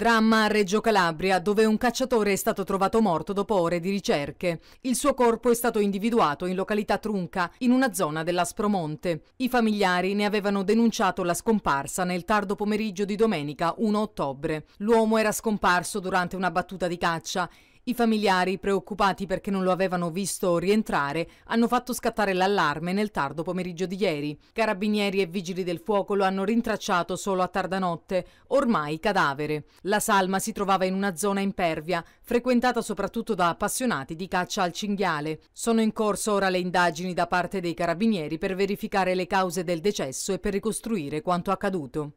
Dramma a Reggio Calabria, dove un cacciatore è stato trovato morto dopo ore di ricerche. Il suo corpo è stato individuato in località Trunca, in una zona dell'Aspromonte. I familiari ne avevano denunciato la scomparsa nel tardo pomeriggio di domenica 1 ottobre. L'uomo era scomparso durante una battuta di caccia i familiari, preoccupati perché non lo avevano visto rientrare, hanno fatto scattare l'allarme nel tardo pomeriggio di ieri. Carabinieri e vigili del fuoco lo hanno rintracciato solo a tarda notte, ormai cadavere. La salma si trovava in una zona impervia, frequentata soprattutto da appassionati di caccia al cinghiale. Sono in corso ora le indagini da parte dei carabinieri per verificare le cause del decesso e per ricostruire quanto accaduto.